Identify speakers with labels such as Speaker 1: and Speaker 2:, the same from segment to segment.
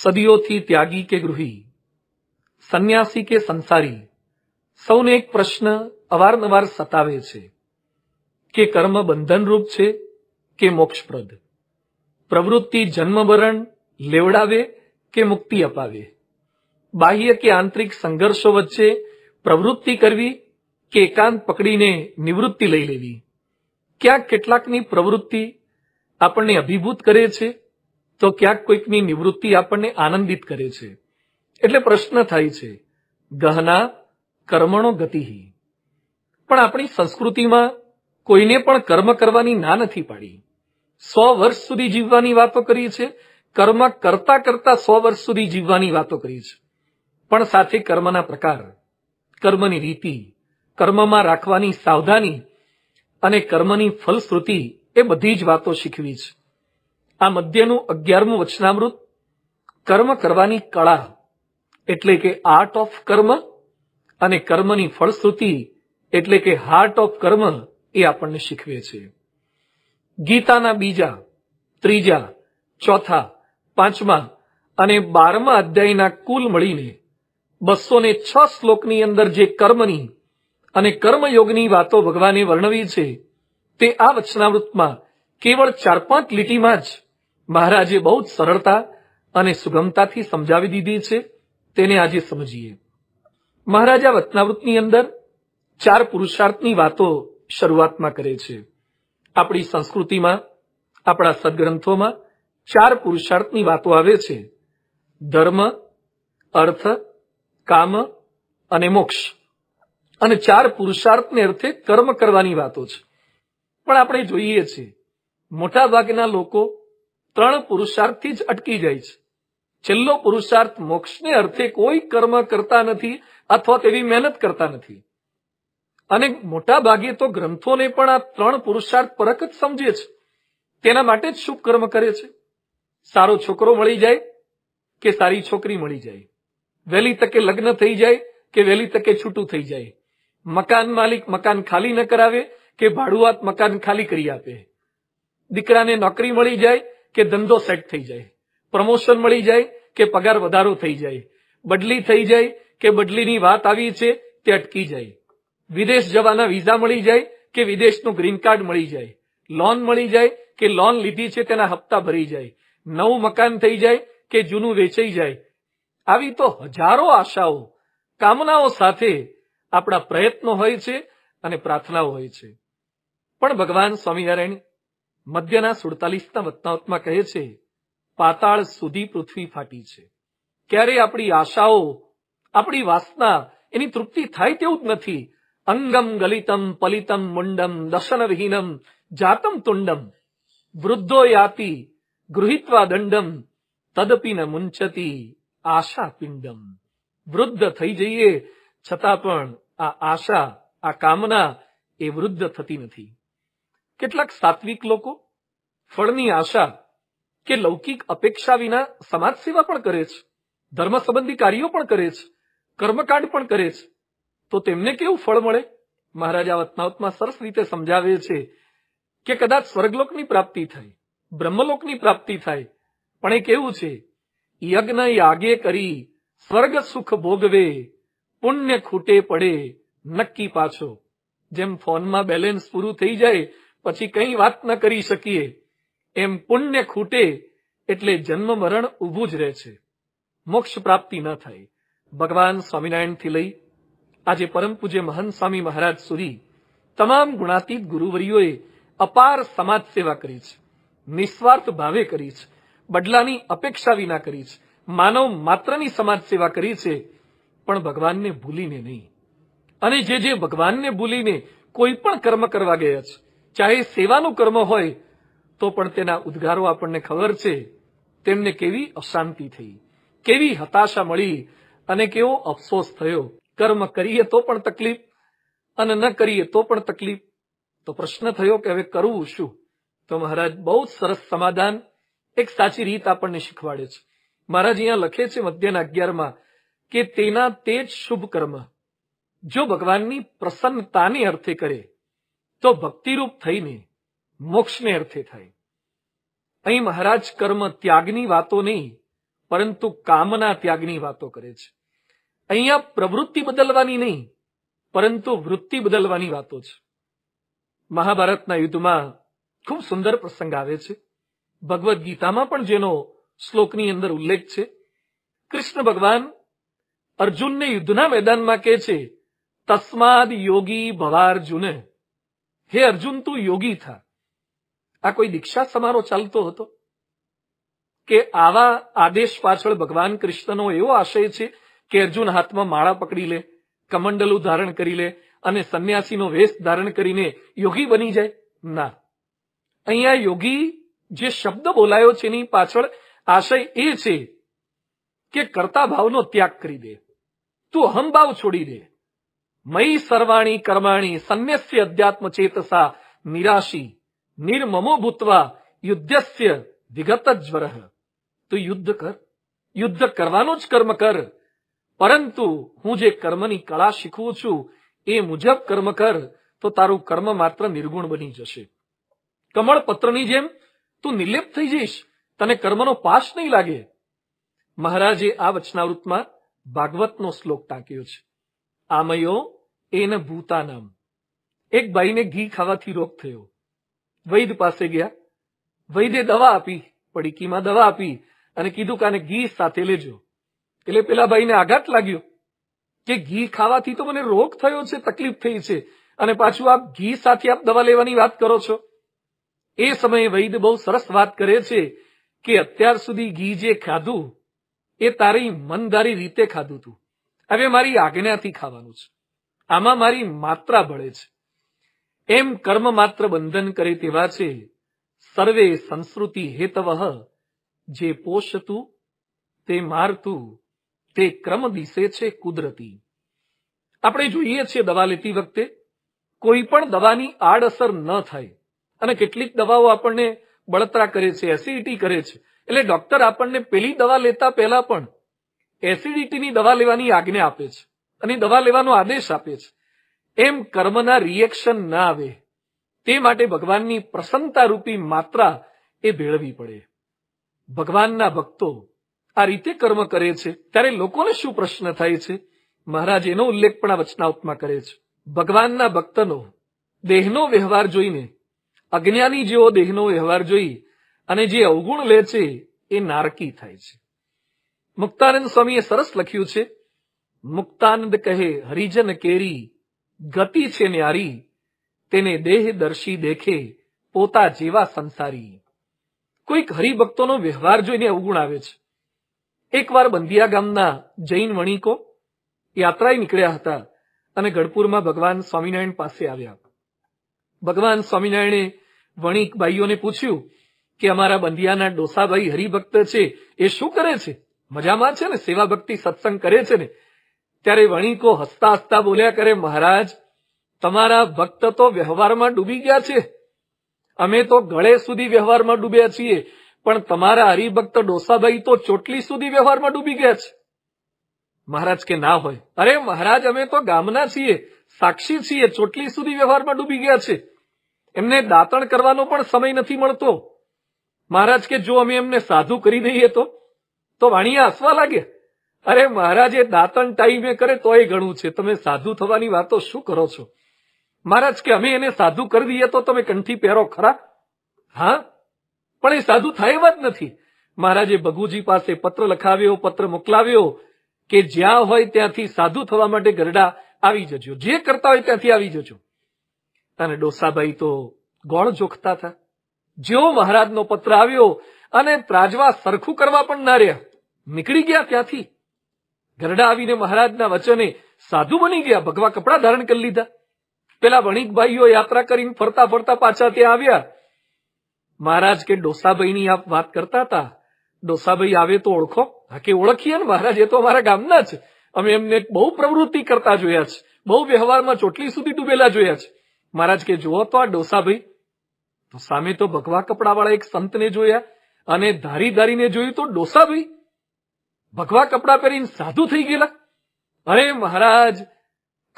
Speaker 1: સદીઓથી ત્યાગી કે ગૃહી સંન્યાસી કે સંસારી સૌને એક પ્રશ્ન અવારનવાર સતાવે છે કે કર્મ બંધનરૂપ છે કે મોક્ષપ્રદ પ્રવૃત્તિ જન્મવરણ લેવડાવે કે મુક્તિ અપાવે બાહ્ય કે આંતરિક સંઘર્ષો વચ્ચે પ્રવૃત્તિ કરવી કે એકાંત પકડીને નિવૃત્તિ લઈ લેવી ક્યાંક કેટલાકની પ્રવૃત્તિ આપણને અભિભૂત કરે છે તો ક્યાંક કોઈકની નિવૃત્તિ આપણને આનંદિત કરે છે એટલે પ્રશ્ન થાય છે ગહના કર્મણો ગતિ પણ આપણી સંસ્કૃતિમાં કોઈને પણ કર્મ કરવાની ના નથી પાડી સો વર્ષ સુધી જીવવાની વાતો કરી છે કર્મ કરતા કરતા સો વર્ષ સુધી જીવવાની વાતો કરી છે પણ સાથે કર્મના પ્રકાર કર્મની રીતિ કર્મમાં રાખવાની સાવધાની અને કર્મની ફલશ્રુતિ એ બધી જ વાતો શીખવી છે આ મધ્યનું અગિયારમું વચનામૃત કર્મ કરવાની કળા એટલે કે આર્ટ ઓફ કર્મ અને કર્મની ફળશ્રુતિ એટલે કે હાર્ટ ઓફ કર્મ એ આપણને શીખવે છે ગીતાના બીજા ત્રીજા ચોથા પાંચમા અને બારમા અધ્યાયના કુલ મળીને બસો ને છ શ્લોકની અંદર જે કર્મની અને કર્મયોગની વાતો ભગવાને વર્ણવી છે તે આ વચનામૃતમાં કેવળ ચાર પાંચ લીટીમાં જ મહારાજે બહુ જ સરળતા અને સુગમતાથી સમજાવી દીધી છે તેને આજે સમજીએ મહારાજા વતનાવૃતની અંદર ચાર પુરુષાર્થની વાતો શરૂઆતમાં કરે છે આપણી સંસ્કૃતિમાં આપણા સદગ્રંથોમાં ચાર પુરુષાર્થની વાતો આવે છે ધર્મ અર્થ કામ અને મોક્ષ અને ચાર પુરુષાર્થને અર્થે કર્મ કરવાની વાતો છે પણ આપણે જોઈએ છીએ મોટાભાગના લોકો ત્રણ પુરુષાર્થથી જ અટકી જાય છે છેલ્લો પુરુષાર્થ મોક્ષને અર્થે કોઈ કર્મ કરતા નથી અથવા તેવી મહેનત કરતા નથી અને મોટા ભાગે તો ગ્રંથોને પણ આ ત્રણ પુરુષાર્થ પરખ જ સમજે છે તેના માટે જ શુભ કર્મ કરે છે સારો છોકરો મળી જાય કે સારી છોકરી મળી જાય વહેલી તકે લગ્ન થઈ જાય કે વહેલી તકે છૂટું થઈ જાય મકાન માલિક મકાન ખાલી ન કરાવે કે ભાડુઆત મકાન ખાલી કરી આપે દીકરાને નોકરી મળી જાય કે ધંધો સેટ થઈ જાય પ્રમોશન મળી જાય કે પગાર વધારો થઈ જાય બદલી થઈ જાય કે બદલીની વાત આવી છે તે અટકી જાય વિદેશ જવાના વિઝા મળી જાય કે વિદેશનું ગ્રીન કાર્ડ મળી જાય લોન મળી જાય કે લોન લીધી છે તેના હપ્તા ભરી જાય નવું મકાન થઈ જાય કે જૂનું વેચાઈ જાય આવી તો હજારો આશાઓ કામનાઓ સાથે આપણા પ્રયત્નો હોય છે અને પ્રાર્થનાઓ હોય છે પણ ભગવાન સ્વામિનારાયણ મધ્યના સુડતાલીસના વત્તાવતમાં કહે છે પાતાળ સુધી પૃથ્વી ફાટી છે ક્યારે આપણી આશાઓ આપણી વાસના એની તૃપ્તિ થાય તેવું જ નથી અંગમ ગલિતમ પલિતમ મુંડમ દશનવિહીનમ જાતમ તુંડમ વૃદ્ધો યાતિ ગૃહિત્વા દંડમ તદપી ન મુંચતી આશા પિંડમ વૃદ્ધ થઈ જઈએ છતાં પણ આ આશા આ કામના એ વૃદ્ધ થતી નથી કેટલાક સાત્વિક લોકો ફળની આશા કે લૌકિક અપેક્ષા વિના સમાજ સેવા પણ કરે છે ધર્મ સંબંધી કાર્યો પણ કરે છે કર્મકાંડ પણ કરે છે તો તેમને કેવું ફળ મળે મહારાજા વતનાવતમાં સરસ રીતે સમજાવે છે કે કદાચ સ્વર્ગલોકની પ્રાપ્તિ થાય બ્રહ્મલોકની પ્રાપ્તિ થાય પણ એ કેવું છે યજ્ઞ યાગે કરી સ્વર્ગ સુખ ભોગવે પુણ્ય ખૂટે પડે નક્કી પાછો જેમ ફોનમાં બેલેન્સ પૂરું થઈ જાય પછી કંઈ વાત ન કરી શકીએ એમ પુણ્ય ખૂટે એટલે જન્મ મરણ ઉભું જ રહે છે મોક્ષ પ્રાપ્તિ ન થાય ભગવાન સ્વામિનારાયણથી લઈ આજે પરમ પૂજ્ય મહંત સ્વામી મહારાજ સુધી તમામ ગુણાતીત ગુરુવરીઓએ અપાર સમાજ સેવા કરી છે નિસ્વાર્થ ભાવે કરી છે બદલાની અપેક્ષા વિના કરી છે માનવ માત્રની સમાજ સેવા કરી છે પણ ભગવાનને ભૂલીને નહીં અને જે જે ભગવાનને ભૂલીને કોઈ પણ કર્મ કરવા ગયા છે ચાહે સેવાનું કર્મ હોય તો પણ તેના ઉદ્ગારો આપણને ખબર છે તેમને કેવી અશાંતિ થઈ કેવી હતાશા મળી અને કેવો અફસોસ થયો કર્મ કરીએ તો પણ તકલીફ અને ન કરીએ તો પણ તકલીફ તો પ્રશ્ન થયો કે હવે કરવું શું તો મહારાજ બહુ સરસ સમાધાન એક સાચી રીત આપણને શીખવાડે છે મહારાજ અહીંયા લખે છે મધ્યના અગિયારમાં કે તેના તે જ શુભ કર્મ જો ભગવાનની પ્રસન્નતાને અર્થે કરે तो भक्ति रूप થઈ નહીં મોક્ષ ને અર્થી થઈ અહી મહારાજ કર્મ ત્યાગની વાતો નહીં પરંતુ કામના ત્યાગની વાતો કરે છે અંયા પ્રવૃત્તિ બદલવાની નહીં પરંતુ વૃત્તિ બદલવાની વાતો છે મહાભારત ના યુતુમાં ખૂબ સુંદર પ્રસંગ આવે છે ભગવદ ગીતામાં પણ જેનો શ્લોક ની અંદર ઉલ્લેખ છે કૃષ્ણ ભગવાન અર્જુન ને યુદ્ધના મેદાનમાં કહે છે તસ્માદ યોગી ભવર્જુને હે અર્જુન તું યોગી થા આ કોઈ દીક્ષા સમારોહ ચાલતો હતો કે આવા આદેશ પાછળ ભગવાન કૃષ્ણનો એવો આશય છે કે અર્જુન હાથમાં માળા પકડી લે કમંડલું ધારણ કરી લે અને સંન્યાસીનો વેશ ધારણ કરીને યોગી બની જાય ના અહીંયા યોગી જે શબ્દ બોલાયો છે એની પાછળ આશય એ છે કે કરતા ભાવનો ત્યાગ કરી દે તું અહમ છોડી દે મયી સર્વાણી કર્માણી સન્યસ્ય અધ્યાત્મ ચેતસા નિરાશી નિર્મમો ભૂતવા યુદ્ધસ્ય વિગત જ્વર તું યુદ્ધ કર યુદ્ધ કરવાનું જ કર્મ કર પરંતુ હું જે કર્મની કળા શીખવું છું એ મુજબ કર્મ કર તો તારું કર્મ માત્ર નિર્ગુણ બની જશે કમળ પત્રની જેમ તું નિર્લેપ થઈ જઈશ તને કર્મનો પાશ નહીં લાગે મહારાજે આ વચનાવૃતમાં ભાગવતનો શ્લોક ટાંક્યો છે આમયો એને ભૂતા નામ એક ભાઈને ઘી ખાવાથી રોગ થયો વૈદ પાસે ગયા વૈદે દવા આપી પડીકીમાં દવા આપી અને કીધું કે આને ઘી સાથે લેજો એટલે પેલા ભાઈને આઘાત લાગ્યો કે ઘી ખાવાથી તો મને રોગ થયો છે તકલીફ થઈ છે અને પાછું આપ ઘી સાથે આપ દવા લેવાની વાત કરો છો એ સમયે વૈદ બહુ સરસ વાત કરે છે કે અત્યાર સુધી ઘી જે ખાધું એ તારી મનદારી રીતે ખાધું તું હવે મારી આજ્ઞાથી ખાવાનું છે આમાં મારી માત્રા ભળે છે એમ કર્મ માત્ર બંધન કરે તેવા છે સર્વે સંસ્કૃતિ હેતવહ જે પોષતું તે મારતું તે ક્રમ દિશે છે કુદરતી આપણે જોઈએ છીએ દવા લેતી વખતે કોઈ પણ દવાની આડઅસર ન થાય અને કેટલીક દવાઓ આપણને બળતરા કરે છે એસિડિટી કરે છે એટલે ડોક્ટર આપણને પેલી દવા લેતા પહેલા પણ એસિડિટીની દવા લેવાની આજ્ઞા આપે છે અને દવા લેવાનો આદેશ આપે છે એમ કર્મના રિએક્શન ના આવે તે માટે ભગવાનની પ્રસન્નતા રૂપી માત્રા એ ભેળવી પડે ભગવાનના ભક્તો આ રીતે કર્મ કરે છે ત્યારે લોકોને શું પ્રશ્ન થાય છે મહારાજ એનો ઉલ્લેખ પણ આ વચનાઉતમાં કરે છે ભગવાનના ભક્તનો દેહનો વ્યવહાર જોઈને અજ્ઞાની જેવો દેહનો વ્યવહાર જોઈ અને જે અવગુણ લે છે એ નારકી થાય છે મુક્તાનંદ સ્વામીએ સરસ લખ્યું છે મુક્તાનંદ કહે હરિજન કેરી ગતિ છે ન્યારી તેને દેહદર્શી દેખે પોતા જેવા સંસારી કોઈક હરિભક્તોનો વ્યવહાર જોઈને અવગુણ આવે છે એકવાર બંદિયા ગામના જૈન વણિકો યાત્રાએ નીકળ્યા હતા અને ગઢપુરમાં ભગવાન સ્વામિનારાયણ પાસે આવ્યા ભગવાન સ્વામિનારાયણે વણિક ભાઈઓને પૂછ્યું કે અમારા બંદિયાના ડોસાભાઈ હરિભક્ત છે એ શું કરે છે મજામાં છે ને સેવા ભક્તિ સત્સંગ કરે છે ને ત્યારે વણિકો હસતા હસતા બોલ્યા કરે મહારાજ તમારા ભક્ત તો વ્યવહારમાં ડૂબી ગયા છે અમે તો ગળે સુધી વ્યવહારમાં ડૂબ્યા છીએ પણ તમારા હરિભક્ત ડોસાભાઈ તો ચોટલી સુધી વ્યવહારમાં ડૂબી ગયા છે મહારાજ કે ના હોય અરે મહારાજ અમે તો ગામના છીએ સાક્ષી છીએ ચોટલી સુધી વ્યવહારમાં ડૂબી ગયા છે એમને દાતણ કરવાનો પણ સમય નથી મળતો મહારાજ કે જો અમે એમને સાધુ કરી દઈએ તો તો વાણિયા હસવા લાગ્યા અરે મહારાજ એ દાંતણ ટાઈમે કરે તોય ઘણું છે તમે સાધુ થવાની વાતો શું કરો છો મહારાજ કે અમે એને સાધુ કરી દઈએ તો તમે કંઠી પહેરો ખરા હા પણ એ સાધુ થાય એવા જ નથી મહારાજે ભગુજી પાસે પત્ર લખાવ્યો પત્ર મોકલાવ્યો કે જ્યાં હોય ત્યાંથી સાધુ થવા માટે ગરડા આવી જજો જે કરતા હોય ત્યાંથી આવી જજો અને ડોસાભાઈ તો ગોળ જોખતા હતા જેવો મહારાજનો પત્ર આવ્યો અને ત્રાજવા સરખું કરવા પણ ના રહ્યા નીકળી ગયા ત્યાંથી ગરડા આવીને મહારાજના વચને સાધુ બની ગયા ભગવા કપડાં ધારણ કરી લીધા પેલા વણિકભાઈઓ યાત્રા કરીને ફરતા ફરતા પાછા ત્યાં આવ્યા મહારાજ કે ડોસાભાઈની આપ વાત કરતા હતા ડોસાભાઈ આવે તો ઓળખો હા કે ઓળખીએ ને મહારાજ એ તો અમારા ગામના જ અમે એમને બહુ પ્રવૃત્તિ કરતા જોયા છે બહુ વ્યવહારમાં ચોટલી સુધી ડૂબેલા જોયા છે મહારાજ કે જુઓ તો આ ડોસાભાઈ તો સામે તો ભગવા કપડાવાળા એક સંતને જોયા અને ધારી ધારીને જોયું તો ડોસાભાઈ ભગવા કપડાં પહેરીને સાધુ થઈ ગયેલા અરે મહારાજ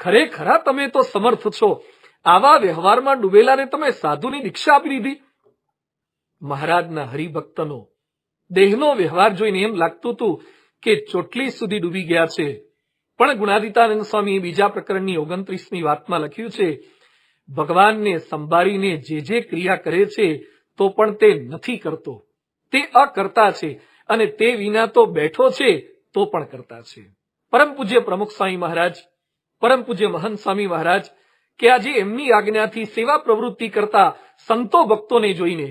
Speaker 1: ખરેખરા તમે તો સમર્થ છો આવા વ્યવહારમાં ડૂબેલાને તમે સાધુની દીક્ષા આપી દીધી મહારાજના હરિભક્તનો દેહનો વ્યવહાર જોઈને એમ લાગતું હતું કે ચોટલી સુધી ડૂબી ગયા છે પણ ગુણાદિતાનંદ સ્વામી બીજા પ્રકરણની ઓગણત્રીસમી વાતમાં લખ્યું છે ભગવાનને સંભાળીને જે જે ક્રિયા કરે છે તો પણ તે નથી કરતો તે અકર્તા છે અને તે વિના તો બેઠો છે તો પણ કરતા છે પરમ પૂજ્ય પ્રમુખ સ્વામી મહારાજ પરમ પૂજ્ય મહન સ્વામી મહારાજ કે આજે એમની આજ્ઞાથી સેવા પ્રવૃત્તિ કરતા સંતો ભક્તોને જોઈને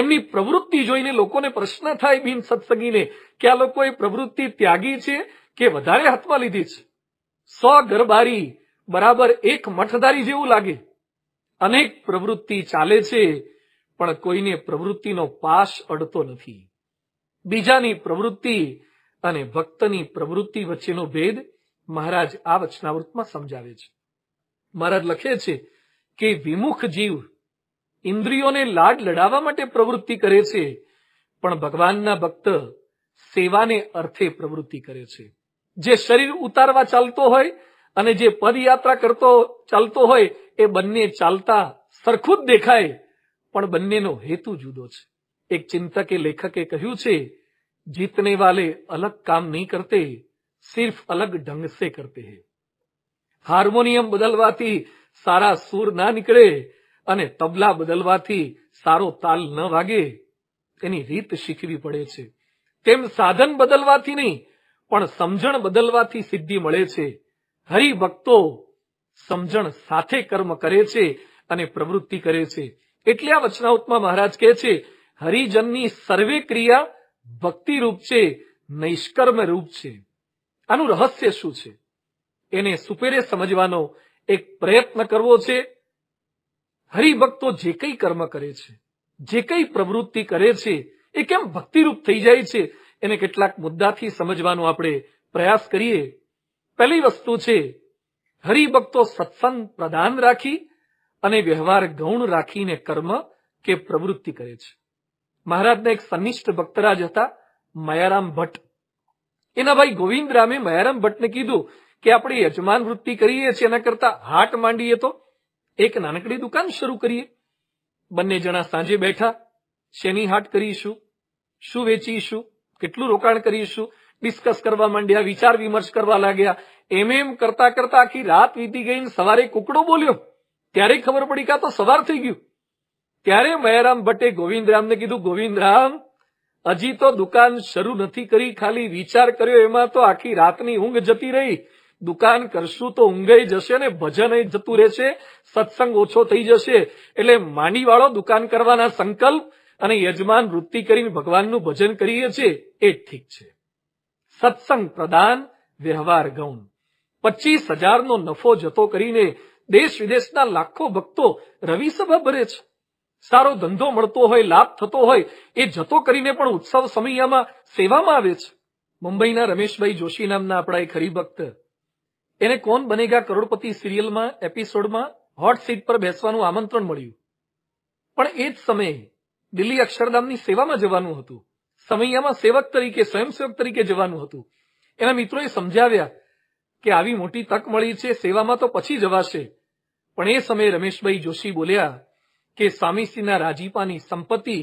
Speaker 1: એમની પ્રવૃત્તિ જોઈને લોકોને પ્રશ્ન થાય બિન સત્સંગીને કે આ લોકોએ પ્રવૃત્તિ ત્યાગી છે કે વધારે હાથમાં લીધી છે સો ગરબારી બરાબર એક મઠધારી જેવું લાગે અનેક પ્રવૃત્તિ ચાલે છે પણ કોઈને પ્રવૃત્તિનો પાશ અડતો નથી બીજાની પ્રવૃત્તિ અને ભક્તની પ્રવૃત્તિ વચ્ચેનો ભેદ મહારાજ આ વચનાવૃતમાં સમજાવે છે મહારાજ લખે છે કે વિમુખ જીવ ઇન્દ્રિયોને લાડ લડાવવા માટે પ્રવૃત્તિ કરે છે પણ ભગવાનના ભક્ત સેવાને અર્થે પ્રવૃત્તિ કરે છે જે શરીર ઉતારવા ચાલતો હોય અને જે પદયાત્રા કરતો ચાલતો હોય એ બંને ચાલતા સરખું જ દેખાય પણ બંનેનો હેતુ જુદો છે એક ચિંતકે લેખકે કહ્યું છે જીતને વાલે અલગ કામ નહીં કરતે सिर्फ अलग ढंग से करते હાર્મોનિયમ બદલવાથી સારા સુર ના નીકળે અને તબલા બદલવાથી સારો તાલ ન વાગે એની રીત શીખવી પડે છે તેમ સાધન બદલવાથી નહીં પણ સમજણ બદલવાથી સિદ્ધિ મળે છે હરિભક્તો સમજણ સાથે કર્મ કરે છે અને પ્રવૃત્તિ કરે છે એટલે આ વચનાઉતમાં મહારાજ કહે છે હરિજનની સર્વે ક્રિયા ભક્તિ રૂપ છે નિષ્કર્મ રૂપ છે આનું રહસ્ય શું છે એને સુપેરે સમજવાનો એક પ્રયત્ન કરવો છે હરિભક્તો જે કંઈ કર્મ કરે છે જે કંઈ પ્રવૃત્તિ કરે છે એ કેમ ભક્તિરૂપ થઈ જાય છે એને કેટલાક મુદ્દાથી સમજવાનો આપણે પ્રયાસ કરીએ પહેલી વસ્તુ છે હરિભક્તો સત્સંગ પ્રદાન રાખી અને વ્યવહાર ગૌણ રાખીને કર્મ કે પ્રવૃત્તિ કરે છે મહારાજના એક સનિષ્ઠ ભક્તરાજ હતા મયારામ ભટ્ટ એના ભાઈ ગોવિંદ રામે મયારામ ભટ્ટને કીધું કે આપણે યજમાન વૃત્તિ કરીએ છીએ એના કરતા હાટ માંડીએ તો એક નાનકડી દુકાન શરૂ કરીએ બંને જણા સાંજે બેઠા શેની હાટ કરીશું શું વેચીશું કેટલું રોકાણ કરીશું ડિસ્કસ કરવા માંડ્યા વિચાર વિમર્શ કરવા લાગ્યા એમ એમ કરતા કરતા આખી રાત વીતી ગઈ સવારે કુકડો બોલ્યો ત્યારે ખબર પડી કાં તો સવાર થઈ ગયું ત્યારે મયારામ ભટ્ટે ગોવિંદરામને કીધું ગોવિંદરામ હજી તો દુકાન શરૂ નથી કરી ખાલી વિચાર કર્યો એમાં તો આખી રાતની ઊંઘ જતી રહી દુકાન કરશું તો ઊંઘે જશે ને ભજન જતું રહેશે સત્સંગ ઓછો થઈ જશે એટલે માની વાળો દુકાન કરવાના સંકલ્પ અને યજમાન વૃત્તિ કરીને ભગવાનનું ભજન કરીએ છીએ એ જ ઠીક છે સત્સંગ પ્રદાન વ્યવહાર ગૌણ પચીસ હજારનો નફો જતો કરીને દેશ વિદેશના લાખો ભક્તો રવિસભા ભરે છે સારો ધંધો મળતો હોય લાભ થતો હોય એ જતો કરીને પણ ઉત્સવ સમયમાં સેવામાં આવે છે મુંબઈના રમેશભાઈ જોશી નામના આપણા એક હરિભક્ત એને કોણ બનેગા કરોડપતિ સિરિયલમાં એપિસોડમાં હોટ સીટ પર બેસવાનું આમંત્રણ મળ્યું પણ એ જ સમયે દિલ્હી અક્ષરધામની સેવામાં જવાનું હતું સમૈયામાં સેવક તરીકે સ્વયંસેવક તરીકે જવાનું હતું એના મિત્રોએ સમજાવ્યા કે આવી મોટી તક મળી છે સેવામાં તો પછી જવાશે પણ એ સમયે રમેશભાઈ જોશી બોલ્યા કે સ્વામીશ્રીના રાજીપાની સંપત્તિ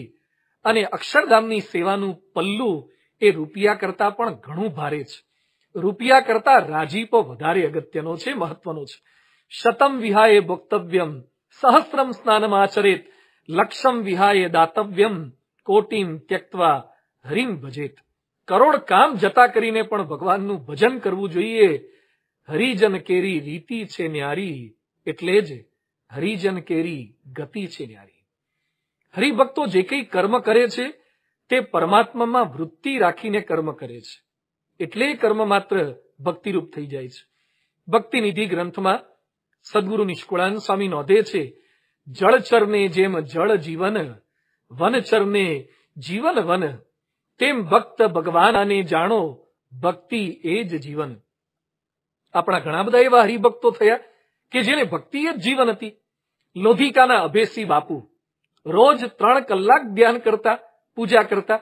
Speaker 1: અને અક્ષરધામની સેવાનું પલ્લું એ રૂપિયા કરતાં પણ ઘણું ભારે છે રૂપિયા કરતાં રાજીપો વધારે અગત્યનો છે મહત્વનો છે શતમ વિહાય વક્તવ્યમ સહસ્રમ સ્નાનમ આચરેત લક્ષમ વિહાય દાતવ્યમ કોટિમ ત્યક્તવા હરિમ ભજેત કરોડ કામ જતા કરીને પણ ભગવાનનું ભજન કરવું જોઈએ હરિજન કેરી રીતિ છે ન્યારી એટલે જ હરિજન કેરી ગતિ છે ન્યારી હરિભક્તો જે કંઈ કર્મ કરે છે તે પરમાત્મામાં વૃત્તિ રાખીને કર્મ કરે છે એટલે કર્મ માત્ર ભક્તિરૂપ થઈ જાય છે ભક્તિ નિધિ ગ્રંથમાં સદગુરુ નિષ્કુળાન સ્વામી નોંધે છે જળચરને જેમ જળ જીવન વનચરને જીવન વન તેમ ભક્ત ભગવાન અને જાણો ભક્તિ એ જ જીવન આપણા ઘણા બધા એવા હરિભક્તો થયા કે જેને ભક્તિ જ જીવન હતી લોધિકાના અભેસી બાપુ રોજ ત્રણ કલાક ધ્યાન કરતા પૂજા કરતા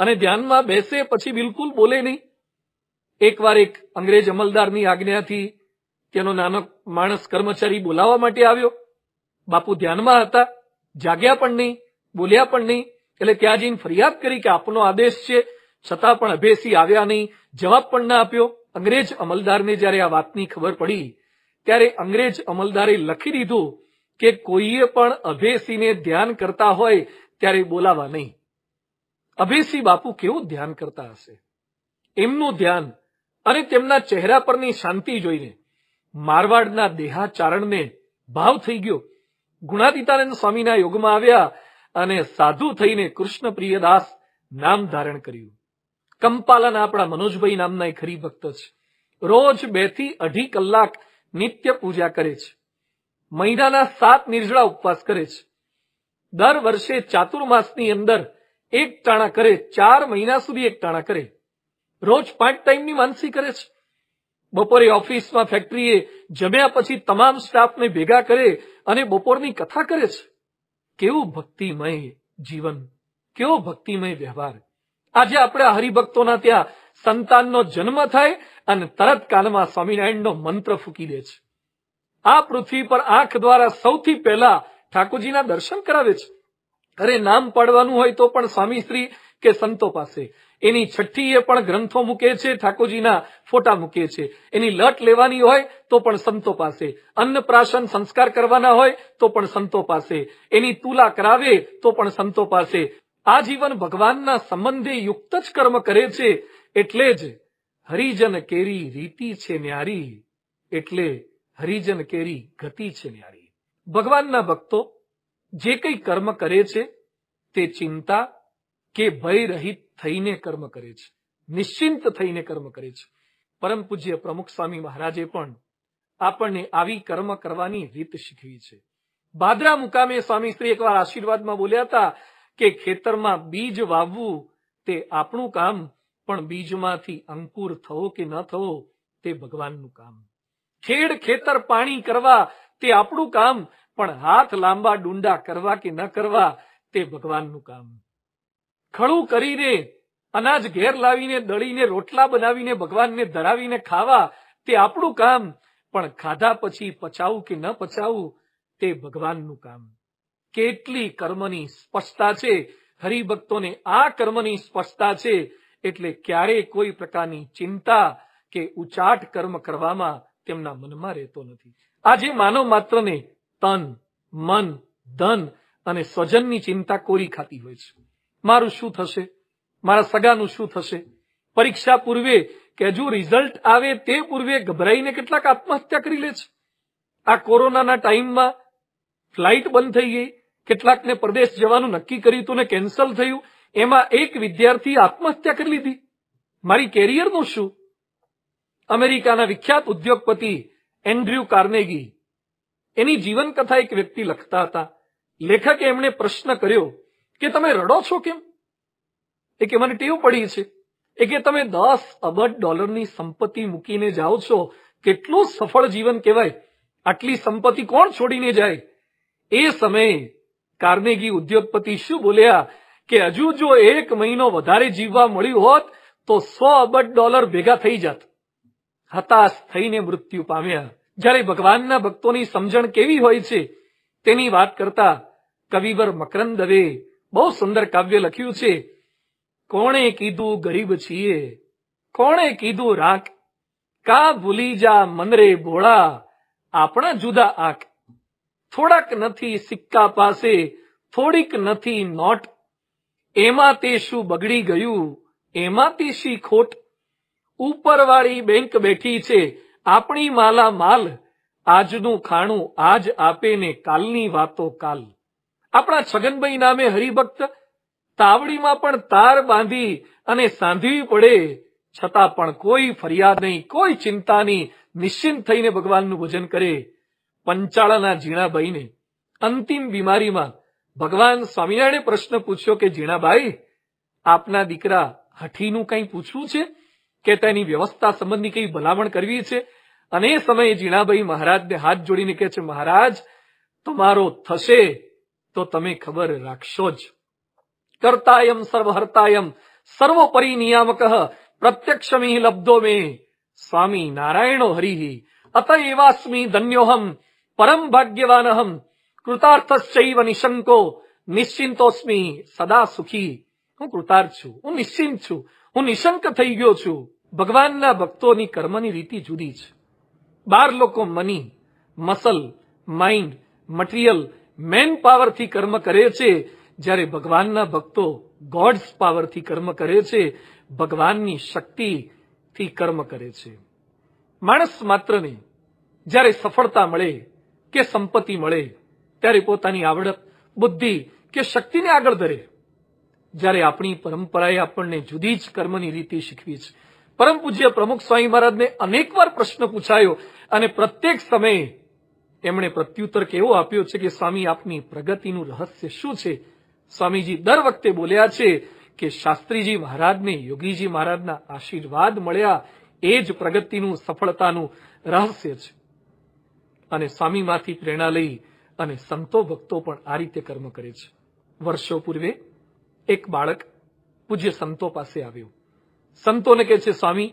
Speaker 1: અને ધ્યાનમાં બેસે પછી બિલકુલ બોલે નહીં એકવાર એક અંગ્રેજ અમલદારની આજ્ઞાથી તેનો નાનો માણસ કર્મચારી બોલાવવા માટે આવ્યો બાપુ ધ્યાનમાં હતા જાગ્યા પણ નહીં બોલ્યા પણ નહીં એટલે ત્યાં જઈને ફરિયાદ કરી કે આપનો આદેશ છે છતાં પણ અભેસી આવ્યા નહીં જવાબ પણ ના આપ્યો અંગ્રેજ અમલદારને જ્યારે આ વાતની ખબર પડી ત્યારે અંગ્રેજ અમલદારે લખી દીધું કે કોઈએ પણ અભેસીને ધ્યાન કરતા હોય ત્યારે બોલાવા નહીં અભેસી બાપુ કેવું ધ્યાન કરતા હશે એમનું ધ્યાન અને તેમના ચહેરા પરની શાંતિ જોઈને મારવાડના દેહાચારણને ભાવ થઈ ગયો ગુણાતીતાનંદ સ્વામીના યોગમાં આવ્યા અને સાધુ થઈને કૃષ્ણ પ્રિયદાસ નામ ધારણ કર્યું કંપાલન આપણા મનોજભાઈ નામના એક હરિભક્ત છે રોજ બે થી અઢી કલાક નિત્ય પૂજા કરે છે મહિનાના સાત નિર્જળા ઉપવાસ કરે છે દર વર્ષે ચાતુર્માસની અંદર એક ટાણા કરે ચાર મહિના સુધી એક ટાણા કરે રોજ પાંચ ટાઈમની માનસી કરે છે બપોરે ઓફિસમાં ફેક્ટરીએ જમ્યા પછી તમામ સ્ટાફને ભેગા કરે અને બપોરની કથા કરે છે કેવું ભક્તિમય જીવન કેવો ભક્તિમય વ્યવહાર આજે આપણે હરિભક્તોના ત્યાં સંતાનનો જન્મ થાય અને તરત કાલમાં સ્વામિનારાયણનો મંત્ર ફૂકી દે છે આ પૃથ્વી પર આંખ દ્વારા સૌથી પહેલા ઠાકોરજીના દર્શન કરાવે છે અરે નામ પાડવાનું હોય તો પણ સ્વામી શ્રી કે સંતો પાસે એની છઠ્ઠી એ પણ ગ્રંથો મૂકે છે ઠાકોરજીના ફોટા મૂકે છે એની લટ લેવાની હોય તો પણ સંતો પાસે અન્નપ્રાશન સંસ્કાર કરવાના હોય તો પણ સંતો પાસે એની તુલા કરાવે તો પણ સંતો પાસે આ જીવન ભગવાનના સંબંધે યુક્ત જ કર્મ કરે છે એટલે જ હરિજન કેરી રીતિ છે ન્યારી એટલે હરિજન કેરી ગતિ છે ન્યારી ભગવાનના ભક્તો જે કંઈ કર્મ કરે છે તે ચિંતા કે ભય રહિત થઈને કર્મ કરે છે નિશ્ચિંત થઈને કર્મ કરે છે પરમ પૂજ્ય પ્રમુખ સ્વામી મહારાજે પણ આપણને આવી કર્મ કરવાની રીત શીખવી છે બાદરા મુકામે સ્વામી શ્રી એકવાર આશીર્વાદમાં બોલ્યા હતા કે ખેતરમાં બીજ વાવવું તે આપણું કામ પણ બીજમાંથી અંકુર થવો કે ન થવો તે ભગવાનનું કામ ખેડ ખેતર પાણી કરવા તે આપણું કામ પણ હાથ લાંબા ડુંડા કરવા કે ન કરવા તે ભગવાનનું કામ ખળું કરીને અનાજ ઘેર લાવીને દળીને રોટલા બનાવીને ભગવાનને ધરાવીને ખાવા તે આપણું કામ પણ ખાધા પછી પચાવું કે ન પચાવું તે ભગવાનનું કામ કેટલી કર્મની સ્પષ્ટતા છે હરિભક્તોને આ કર્મની સ્પષ્ટતા છે એટલે ક્યારેય કોઈ પ્રકારની ચિંતા કે ઉચાટ કર્મ કરવામાં તેમના મનમાં રહેતો નથી આજે માનવ માત્રને તન મન ધન અને સ્વજનની ચિંતા કોરી ખાતી હોય છે મારું શું થશે મારા સગાનું શું થશે પરીક્ષા પૂર્વે કે હજુ રિઝલ્ટ આવે તે પૂર્વે ગભરાઈને કેટલાક આત્મહત્યા કરી લે છે આ કોરોનાના ટાઈમમાં ફ્લાઇટ બંધ થઈ ગઈ કેટલાકને પરદેશ જવાનું નક્કી કર્યું હતું ને કેન્સલ થયું એમાં એક વિદ્યાર્થી આત્મહત્યા કરી લીધી મારી કેરિયરનું શું અમેરિકાના વિખ્યાત ઉદ્યોગપતિ એન્ડ્રુ કાર્નેગી એની જીવનકથા એક વ્યક્તિ લખતા હતા લેખકે એમણે પ્રશ્ન કર્યો કે તમે રડો છો કેમ એ કે મને ટેવ પડી છે એ કે તમે દસ અબજ ડોલરની સંપત્તિ મૂકીને જાઓ છો કેટલું સફળ જીવન કહેવાય આટલી સંપત્તિ કોણ છોડીને જાય એ સમયે કાર્નેગી ઉદ્યોગપતિ શું બોલ્યા કે હજુ જો એક મહિનો વધારે જીવવા મળ્યું હોત તો સો અબજ ડોલર ભેગા થઈ જત હતાશ થઈને મૃત્યુ પામ્યા જ્યારે ભગવાનના ભક્તોની સમજણ કેવી હોય છે તેની વાત કરતા કવિવર મકરંદ દવે બહુ સુંદર કાવ્ય લખ્યું છે કોણે કીધું ગરીબ છીએ કોણે કીધું રાખ કા ભૂલી જા મનરે ભોળા આપણા જુદા આંખ થોડાક નથી સિક્કા પાસે થોડીક નથી નોટ એમાં તે શું બગડી ગયું એમાંથી શી ખોટ ઉપરવાળી બેંક બેઠી છે આપણી માલા માલ આજનું ખાણું આજ આપે ને કાલની વાતો કાલ આપણા છગનભાઈ નામે હરિભક્ત તાવડીમાં પણ તાર બાંધી અને સાંધવી પડે છતાં પણ કોઈ ફરિયાદ નહીં કોઈ ચિંતા નહીં નિશ્ચિંત થઈને ભગવાનનું ભજન કરે પંચાળાના જીણાભાઈને અંતિમ બીમારીમાં ભગવાન સ્વામિનારાયણે પ્રશ્ન પૂછ્યો કે જીણાબાઈ આપના દીકરા હઠીનું કંઈ પૂછવું છે કે તેની વ્યવસ્થા સંબંધની કઈ ભલામણ કરવી છે અને એ સમયે જીણાબાઈ મહારાજને હાથ જોડીને કહે છે મહારાજ તમારો થશે તો તમે ખબર રાખશો જ કરતાયમ સર્વહર્તાયમ સર્વોપરી નિયામક પ્રત્યક્ષમી લબ્ધો મે સ્વામી નારાયણો હરિહિ અત એવાસ્મી ધન્યોહમ પરમ ભાગ્યવાનહમ કૃતાર્થશ્ચૈવ નિશંકો નિશ્ચિંતોસ્મિ સદા સુખી હું કૃતાર્થ છું હું નિશ્ચિંત છું હું નિશંક થઈ ગયો છું ભગવાનના ભક્તોની કર્મની રીતિ જુદી છે બાર લોકો money muscle mind material man પાવરથી કર્મ કરે છે જ્યારે ભગવાનના ભક્તો ગોડ્સ પાવરથી કર્મ કરે છે ભગવાનની શક્તિથી કર્મ કરે છે માણસ માત્રને જ્યારે સફળતા મળે કે સંપત્તિ મળે ત્યારે પોતાની આવડત બુદ્ધિ કે શક્તિને આગળ ધરે જ્યારે આપણી પરંપરાએ આપણને જુદી જ કર્મની રીતિ શીખવી છે પરમ પૂજ્ય પ્રમુખ સ્વામી મહારાજને અનેકવાર પ્રશ્ન પૂછાયો અને પ્રત્યેક સમયે તેમણે પ્રત્યુત્તર કેવો આપ્યો છે કે સ્વામી આપની પ્રગતિનું રહસ્ય શું છે સ્વામીજી દર વખતે બોલ્યા છે કે શાસ્ત્રીજી મહારાજને યોગીજી મહારાજના આશીર્વાદ મળ્યા એ જ પ્રગતિનું સફળતાનું રહસ્ય છે અને સ્વામીમાંથી પ્રેરણા લઈ અને સંતો ભક્તો પણ આ રીતે કર્મ કરે છે વર્ષો પૂર્વે એક બાળક પૂજ્ય સંતો પાસે આવ્યું સંતોને કહે છે સ્વામી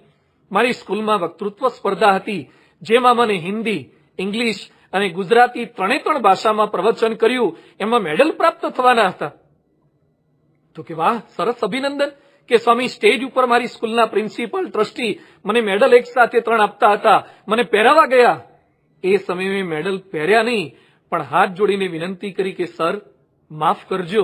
Speaker 1: મારી સ્કૂલમાં વક્તૃત્વ સ્પર્ધા હતી જેમાં મને હિન્દી ઇંગ્લિશ અને ગુજરાતી ત્રણે ત્રણ ભાષામાં પ્રવચન કર્યું એમાં મેડલ પ્રાપ્ત થવાના હતા તો કે વાહ સરસ અભિનંદન કે સ્વામી સ્ટેજ ઉપર મારી સ્કૂલના પ્રિન્સિપલ ટ્રસ્ટી મને મેડલ એક સાથે ત્રણ આપતા હતા મને પહેરાવા ગયા એ સમયે મેં મેડલ પહેર્યા નહીં પણ હાથ જોડીને વિનંતી કરી કે સર માફ કરજો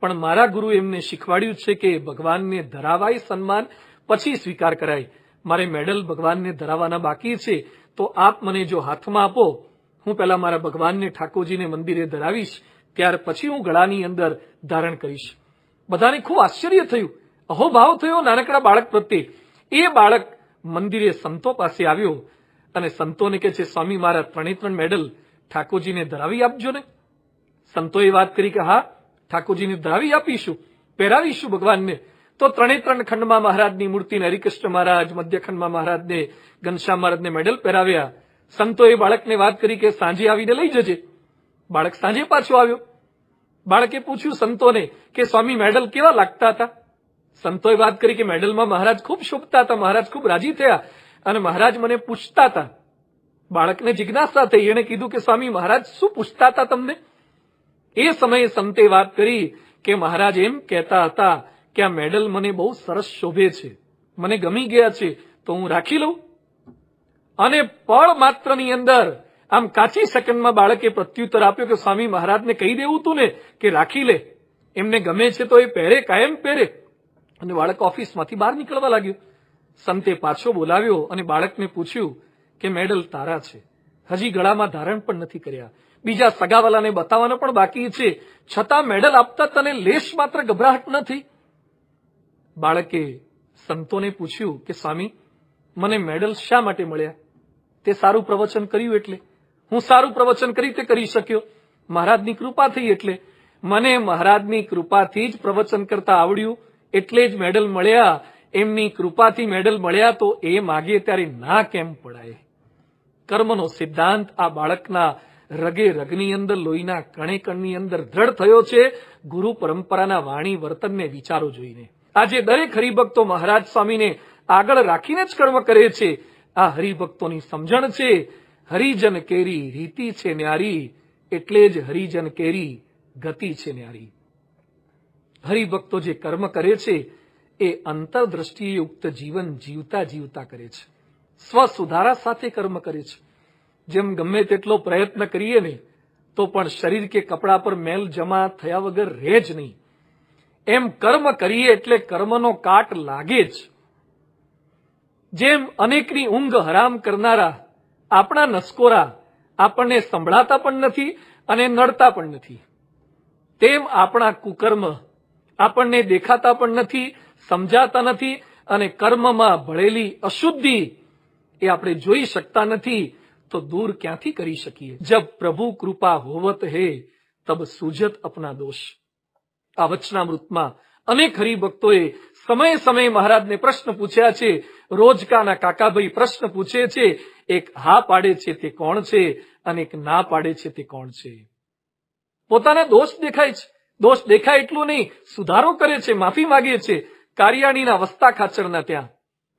Speaker 1: પણ મારા ગુરુ એમને શીખવાડ્યું છે કે ભગવાનને ધરાવાય સન્માન પછી સ્વીકાર કરાય મારે મેડલ ભગવાનને ધરાવવાના બાકી છે તો આપ મને જો હાથમાં આપો હું પહેલા મારા ભગવાનને ઠાકોરજીને મંદિરે ધરાવીશ ત્યાર પછી હું ગળાની અંદર ધારણ કરીશ બધાને ખૂબ આશ્ચર્ય થયું અહોભાવ થયો નાનકડા બાળક પ્રત્યે એ બાળક મંદિરે સંતો પાસે આવ્યો અને સંતોને કે છે સ્વામી મારા ત્રણે ત્રણ મેડલ ઠાકોરજીને ધરાવી આપજો ને સંતોએ વાત કરી કે હા ઠાકોરજીને ધરાવી આપીશું પહેરાવીશું ભગવાનને તો ત્રણે ત્રણ ખંડમાં મહારાજની મૂર્તિને હરિકૃષ્ણ મહારાજ મધ્યખંડમાં મહારાજને ઘનશ્યામ મહારાજને મેડલ પહેરાવ્યા સંતોએ બાળકને વાત કરી કે સાંજે આવીને લઈ જજે બાળક સાંજે પાછો આવ્યો બાળકે પૂછ્યું સંતોને કે સ્વામી મેડલ કેવા લાગતા હતા સંતોએ વાત કરી કે મેડલમાં મહારાજ ખૂબ શોભતા હતા મહારાજ ખૂબ રાજી થયા અને મહારાજ મને પૂછતા હતા બાળકને જિજ્ઞાસા થઈ એણે કીધું કે સ્વામી મહારાજ શું પૂછતા હતા તમને એ સમયે સંતે વાત કરી કે મહારાજ એમ કહેતા હતા કે આ મેડલ મને બહુ સરસ શોભે છે મને ગમી ગયા છે તો હું રાખી લઉં અને પળ માત્રની અંદર આમ કાચી સેકન્ડમાં બાળકે પ્રત્યુત્તર આપ્યો કે સ્વામી મહારાજને કહી દેવું તું ને કે રાખી લે એમને ગમે છે તો એ પહેરે કાયમ પહેરે અને બાળક ઓફિસમાંથી બહાર નીકળવા લાગ્યો સંતે પાછો બોલાવ્યો અને બાળકને પૂછ્યું કે મેડલ તારા છે હજી ગળામાં ધારણ પણ નથી કર્યા બીજા સગાવાલાને બતાવવાનો પણ બાકી છે છતાં મેડલ આપતા તને લેશ માત્ર ગભરાહટ નથી બાળકે સંતોને પૂછ્યું કે સ્વામી મને મેડલ શા માટે મળ્યા તે સારું પ્રવચન કર્યું એટલે હું સારું પ્રવચન કરી તે કરી શક્યો મહારાજની કૃપા થઈ એટલે મને મહારાજની કૃપાથી જ પ્રવચન કરતા આવડ્યું એટલે જ મેડલ મળ્યા એમની કૃપાથી મેડલ મળ્યા તો એ માગે ત્યારે ના કેમ પડાય કર્મનો સિદ્ધાંત આ બાળકના રગે રગની અંદર લોહીના કણે કણની અંદર દ્રઢ થયો છે ગુરુ પરંપરાના વાણી વર્તનને વિચારો જોઈને આજે દરેક હરિભક્તો મહારાજ સ્વામીને આગળ રાખીને જ કર્મ કરે છે આ હરિભક્તોની સમજણ છે હરિજન કેરી રીતિ છે ન્યારી એટલે જ હરિજન કેરી ગતિ છે ન્યારી હરિભક્તો જે કર્મ કરે છે એ અંતરદ્રષ્ટિયુક્ત જીવન જીવતા જીવતા કરે છે સ્વસુધારા સાથે કર્મ કરે છે જેમ ગમે તેટલો પ્રયત્ન કરીએ ને તો પણ શરીર કે કપડા પર મેલ જમા થયા વગર રહે જ નહીં એમ કર્મ કરીએ એટલે કર્મનો કાટ લાગે જ જેમ અનેકની ઊંઘ હરામ કરનારા આપણા નસકોરા આપણને સંભળાતા પણ નથી અને નડતા પણ નથી તેમ આપણા કુકર્મ આપણને દેખાતા પણ નથી સમજાતા નથી અને કર્મમાં ભળેલી અશુદ્ધિ એ આપણે જોઈ શકતા નથી તો દૂર ક્યાંથી કરી શકીએ જબ પ્રભુ કૃપા હોવત હે તબ સુજત અપના દોષ આ વચનામૃતમાં અનેક હરિભક્તોએ સમયે સમયે મહારાજને પ્રશ્ન પૂછ્યા છે રોજકાના કાકાભાઈ પ્રશ્ન પૂછે છે એક હા પાડે છે તે કોણ છે અને એક ના પાડે છે તે કોણ છે પોતાના દોષ દેખાય છે દોષ દેખાય એટલું નહીં સુધારો કરે છે માફી માગે છે કારિયાણીના વસ્તા ખાચરના ત્યાં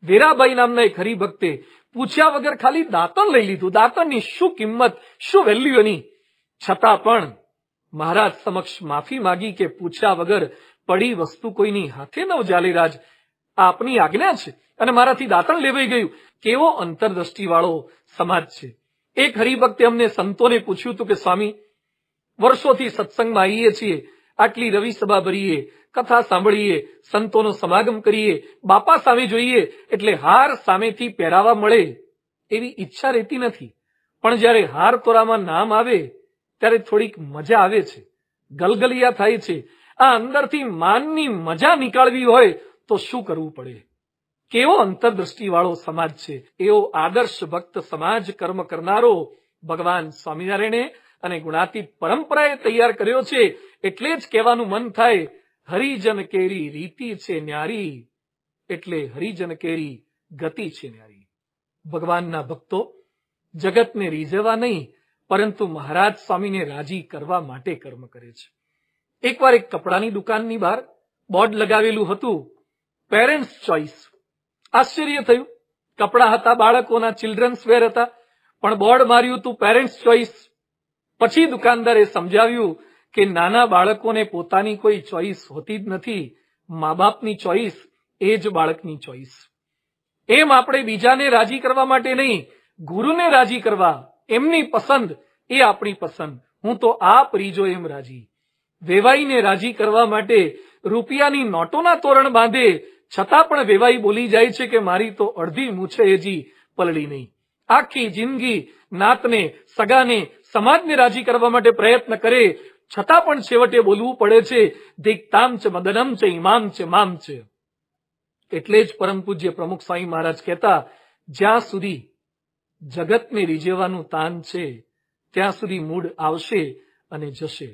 Speaker 1: વેરાબાઈ નામના એક હરિભક્તે પૂછ્યા વગર ખાલી દાંતણ લઈ લીધું દાંતણની શું કિંમત શું વેલ્યુ એની છતાં પણ મહારાજ સમક્ષ માફી માગી કે પૂછ્યા વગર પડી વસ્તુ કોઈની હાથે ન જાલીરાજ આપની આજ્ઞા છે અને મારાથી દાંતણ લેવાઈ ગયું કેવો અંતરદ્રષ્ટિ વાળો સમાજ છે એક હરિભક્તે અમને સંતોને પૂછ્યું હતું કે સ્વામી વર્ષોથી સત્સંગમાં આવીએ છીએ આટલી રવિ સભા ભરીએ કથા સાંભળીએ સંતોનો સમાગમ કરીએ બાપા સામે જોઈએ એટલે હાર સામેથી પહેરાવા મળે એવી ઈચ્છા રહેતી નથી પણ જ્યારે હાર તોરામાં નામ આવે ત્યારે થોડીક મજા આવે છે ગલગલિયા થાય છે આ અંદરથી માનની મજા નીકાળવી હોય તો શું કરવું પડે કેવો અંતરદ્રષ્ટિવાળો સમાજ છે એવો આદર્શ ભક્ત સમાજ કર્મ કરનારો ભગવાન સ્વામિનારાયણે અને ગુણાતી પરંપરાએ તૈયાર કર્યો છે એટલે જ કહેવાનું મન થાય હરિજન કેરી રીતિ છે ન્યારી એટલે હરિજન કેરી ગતિ છે ન્યારી ભગવાનના ભક્તો જગતને રીઝવા નહીં પરંતુ મહારાજ સ્વામીને રાજી કરવા માટે કર્મ કરે છે એકવાર એક કપડાની દુકાનની બહાર બોર્ડ લગાવેલું હતું પેરેન્ટ્સ ચોઇસ આશ્ચર્ય થયું કપડા હતા બાળકોના ચિલ્ડ્રન્સ વેર હતા પણ બોર્ડ માર્યું હતું પેરેન્ટ્સ ચોઇસ પછી દુકાનદારે સમજાવ્યું કે નાના બાળકોને પોતાની કોઈ ચોઈસ હોતી જ નથી મા બાપની ચોઈસ એ જ બાળકની ચોઈસ એમ આપણે બીજાને રાજી કરવા માટે નહીં ગુરુને રાજી કરવા એમની પસંદ એ આપણી પસંદ હું તો આપ રીજો એમ રાજી વેવાઈને રાજી કરવા માટે રૂપિયાની નોટોના તોરણ બાંધે છતાં પણ વેવાઈ બોલી જાય છે કે મારી તો અડધી મૂછે હજી પલળી નહીં આખી જિંદગી નાતને સગાને સમાજને રાજી કરવા માટે પ્રયત્ન કરે છતાં પણ છેવટે બોલવું પડે છે દિક્તામ છે મદનમ છે ઇમામ છે મામ છે એટલે જ પરમ પૂજ્ય પ્રમુખ સ્વામી મહારાજ કહેતા જ્યાં સુધી જગતને રીઝવવાનું તાન છે ત્યાં સુધી મૂડ આવશે અને જશે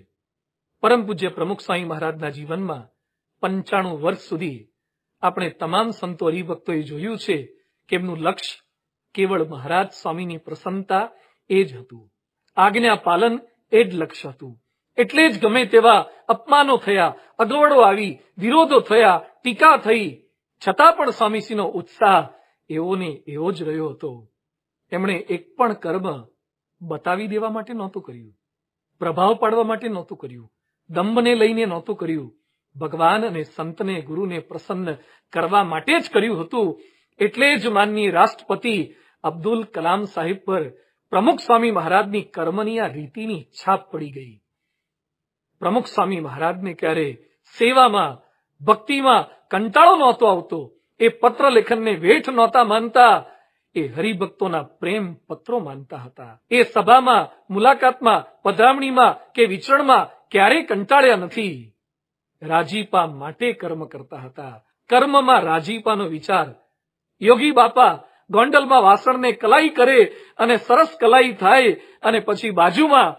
Speaker 1: પરમ પૂજ્ય પ્રમુખ સ્વામી મહારાજના જીવનમાં પંચાણું વર્ષ સુધી આપણે તમામ સંતો હરિભક્તોએ જોયું છે કે એમનું લક્ષ્ય કેવળ મહારાજ સ્વામીની પ્રસન્નતા એ જ હતું આજ્ઞા પાલન એ જ લક્ષ્ય હતું એટલે જ ગમે તેવા અપમાનો થયા અગવડો આવી વિરોધો થયા ટીકા થઈ છતાં પણ સ્વામીજીનો ઉત્સાહ એવો ને એવો જ રહ્યો હતો એમણે એક પણ કર્મ બતાવી દેવા માટે નહોતું કર્યું પ્રભાવ પાડવા માટે નહોતું કર્યું દંભને લઈને નહોતું કર્યું ભગવાન અને સંતને ગુરુને પ્રસન્ન કરવા માટે જ કર્યું હતું એટલે જ માનની રાષ્ટ્રપતિ અબ્દુલ કલામ સાહેબ પર પ્રમુખ સ્વામી મહારાજની કર્મની આ રીતિની છાપ પડી ગઈ પ્રમુખ સ્વામી મહારાજને ક્યારે સેવામાં ભક્તિમાં કંટાળો નહોતો આવતો એ પત્ર લેખનને વેઠ નહોતા માનતા એ હરિભક્તોના પ્રેમ પત્રો માનતા હતા એ સભામાં મુલાકાતમાં પધરામણીમાં કે વિચરણમાં ક્યારેય કંટાળ્યા નથી રાજીપા માટે કર્મ કરતા હતા કર્મમાં રાજીપાનો વિચાર યોગી બાપા ગોંડલમાં વાસણને કલાઈ કરે અને સરસ કલાઈ થાય અને પછી બાજુમાં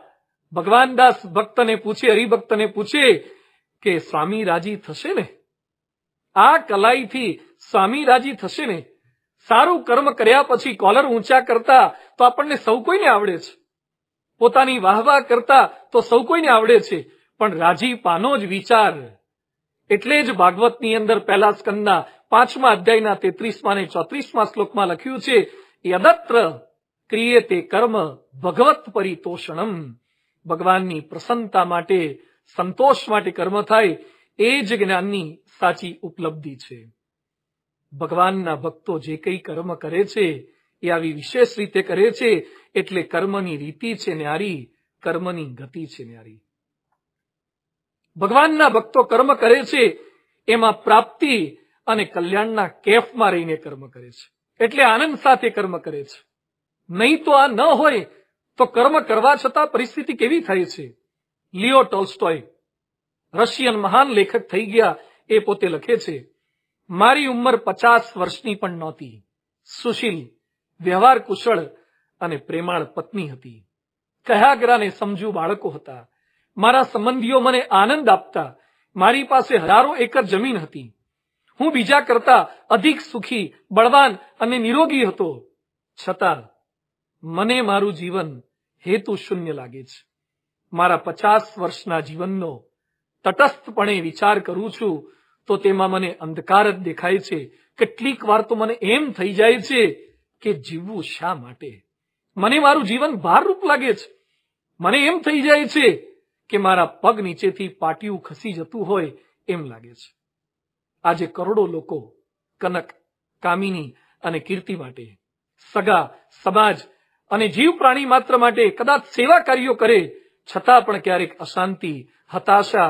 Speaker 1: ભગવાનદાસ ભક્તને પૂછે હરિભક્તને પૂછે કે સ્વામી રાજી થશે ને આ કલાઈથી સ્વામી રાજી થશે ને સારું કર્મ કર્યા પછી કોલર ઊંચા કરતા તો આપણને સૌ કોઈને આવડે છે પોતાની વાહવાહ કરતા તો સૌ કોઈને આવડે છે પણ રાજી પાનો જ વિચાર એટલે જ ભાગવતની અંદર પહેલા સ્કંદના પાંચમા અધ્યાયના તેત્રીસમાં અને ચોત્રીસમાં શ્લોકમાં લખ્યું છે યદત્ર ક્રિયે તે કર્મ ભગવત પરિતોષણમ ભગવાનની પ્રસન્નતા માટે સંતોષ માટે કર્મ થાય એ જ જ્ઞાનની સાચી ઉપલબ્ધિ છે ભગવાનના ભક્તો જે કંઈ કર્મ કરે છે એ આવી વિશેષ રીતે કરે છે એટલે કર્મની રીતિ છે ન્યારી કર્મની ગતિ છે ન્યારી ભગવાનના ભક્તો કર્મ કરે છે એમાં પ્રાપ્તિ અને કલ્યાણના કેફમાં રહીને કર્મ કરે છે એટલે આનંદ સાથે કર્મ કરે છે નહીં તો આ ન હોય તો કર્મ કરવા છતાં પરિસ્થિતિ કેવી થાય છે લિયો ટોલ્સ્ટોય રશિયન મહાન લેખક થઈ ગયા એ પોતે લખે છે મારી ઉંમર પચાસ વર્ષની પણ નહોતી સુશીલ વ્યવહાર કુશળ અને પ્રેમાળ પત્ની હતી કયાગરાને સમજુ બાળકો હતા મારા સંબંધીઓ મને આનંદ આપતા મારી પાસે હજારો એકર જમીન હતી હું બીજા કરતા અધિક સુખી બળવાન અને નિરોગી હતો છતાં મને મારું જીવન હેતુ શૂન્ય લાગે છે મારા પચાસ વર્ષના જીવનનો તટસ્થપણે વિચાર કરું છું તો તેમાં મને અંધકાર જ દેખાય છે કેટલીક વાર તો મને એમ થઈ જાય છે કે જીવવું શા માટે મને મારું જીવન ભારરૂપ લાગે છે મને એમ થઈ જાય છે કે મારા પગ નીચેથી પાટિયું ખસી જતું હોય એમ લાગે છે આજે કરોડો લોકો કનક કામિની અને કીર્તિ માટે સગા સમાજ અને જીવ પ્રાણી માત્ર માટે કદાચ સેવા કાર્યો કરે છતાં પણ ક્યારેક અશાંતિ હતાશા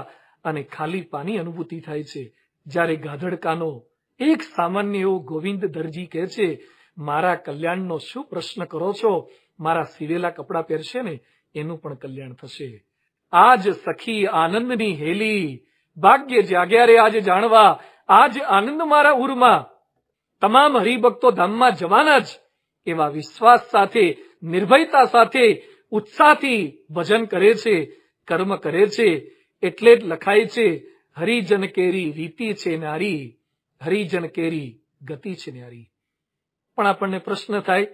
Speaker 1: અને ખાલી પાની અનુભૂતિ થાય છે જ્યારે ગાધડકાનો એક સામાન્ય એવો ગોવિંદ દરજી કહે છે મારા કલ્યાણનો શું પ્રશ્ન કરો છો મારા સીવેલા કપડાં પહેરશે ને એનું પણ કલ્યાણ થશે આજ સખી આનંદની હેલી ભાગ્ય જાગ્યા રે આજે જાણવા આજ આનંદ મારા ઉરમાં તમામ હરિભક્તો ધામમાં જવાના જ એવા વિશ્વાસ સાથે નિર્ભયતા સાથે ઉત્સાહથી ભજન કરે છે કર્મ કરે છે એટલે જ લખાય છે હરિજન કેરી રીતિ છે નારી હરિજન કેરી ગતિ છે નારી પણ આપણને પ્રશ્ન થાય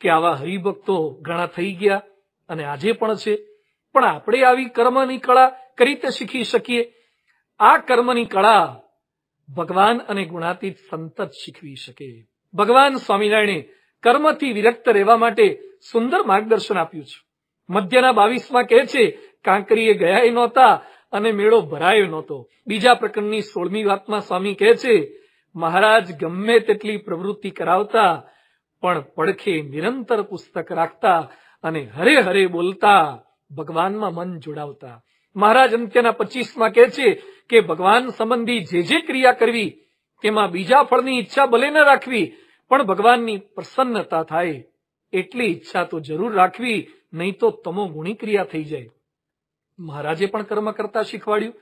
Speaker 1: કે આવા હરિભક્તો ઘણા થઈ ગયા અને આજે પણ છે પણ આપણે આવી કર્મની કળા કઈ રીતે શીખી શકીએ આ કર્મની કળા ભગવાન અને ગુણાતીત સંત શીખવી શકે ભગવાન સ્વામિનારાયણે કર્મથી વિરક્ત રહેવા માટે સુંદર માર્ગદર્શન આપ્યું છે મધ્યના બાવીસમાં કહે છે કાંકરીએ ગયા નહોતા અને મેળો ભરાયો નહોતો બીજા પ્રકરણની સોળમી વાતમાં સ્વામી કહે છે મહારાજ ગમે તેટલી પ્રવૃત્તિ કરાવતા પણ પડખે નિરંતર પુસ્તક રાખતા અને હરે હરે બોલતા ભગવાનમાં મન જોડાવતા મહારાજ અંત્યના પચીસમાં કહે છે કે ભગવાન સંબંધી જે જે ક્રિયા કરવી તેમાં બીજા ફળની ઈચ્છા ભલે ન રાખવી પણ ભગવાનની પ્રસન્નતા થાય એટલી ઈચ્છા તો જરૂર રાખવી નહીં તો તમો ગુણી ક્રિયા થઈ જાય મહારાજે પણ કર્મ કરતા શીખવાડ્યું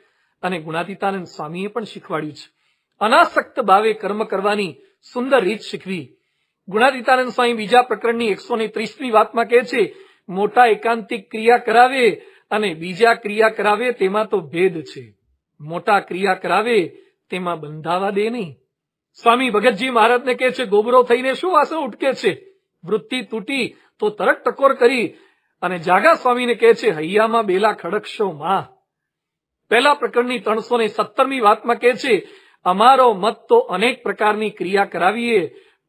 Speaker 1: અને ગુણાતીતાનંદ સ્વામીએ પણ શીખવાડ્યું છે અનાસક્ત ભાવે કર્મ કરવાની સુંદર રીત શીખવી ગુણાતીતાનંદ સ્વામી બીજા પ્રકરણની એકસો ને ત્રીસમી વાતમાં કહે છે મોટા એકાંતિક ક્રિયા કરાવે અને બીજા ક્રિયા કરાવે તેમાં તો ભેદ છે મોટા ક્રિયા કરાવે તેમાં બંધાવા દે નહીં સ્વામી ભગતજી મહારાજને કહે છે ગોબરો થઈને શું વાસણ ઉટકે છે વૃત્તિ તૂટી તો તરત ટકોર કરી અને જાગા સ્વામીને કહે છે હૈયામાં બેલા ખડકશો માં પહેલા પ્રકરણની ત્રણસો ને સત્તરમી વાતમાં કહે છે અમારો મત તો અનેક પ્રકારની ક્રિયા કરાવીએ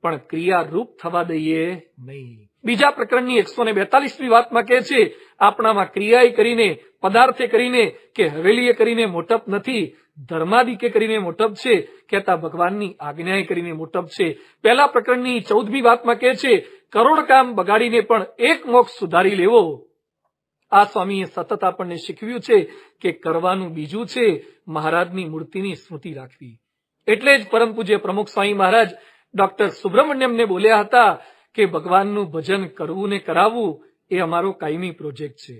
Speaker 1: પણ ક્રિયા થવા દઈએ નહીં બીજા પ્રકરણની એકસો ને બેતાલીસમી વાતમાં કહે છે આપણામાં ક્રિયાએ કરીને પદાર્થે કરીને કે હવેલીએ કરીને મોટપ નથી ધર્માદિકે કરીને મોટપ છે કહેતા ભગવાનની આજ્ઞાએ કરીને મોટપ છે પહેલા પ્રકરણની ચૌદમી વાતમાં કહે છે કરોડ કામ બગાડીને પણ એક મોક્ષ સુધારી લેવો આ સ્વામીએ સતત આપણને શીખવ્યું છે કે કરવાનું બીજું છે મહારાજની મૂર્તિની સ્મૃતિ રાખવી એટલે જ પરમ પૂજ્ય પ્રમુખ સ્વામી મહારાજ ડોક્ટર સુબ્રમણ્યમને બોલ્યા હતા કે ભગવાનનું ભજન કરવું ને કરાવવું એ અમારો કાયમી પ્રોજેક્ટ છે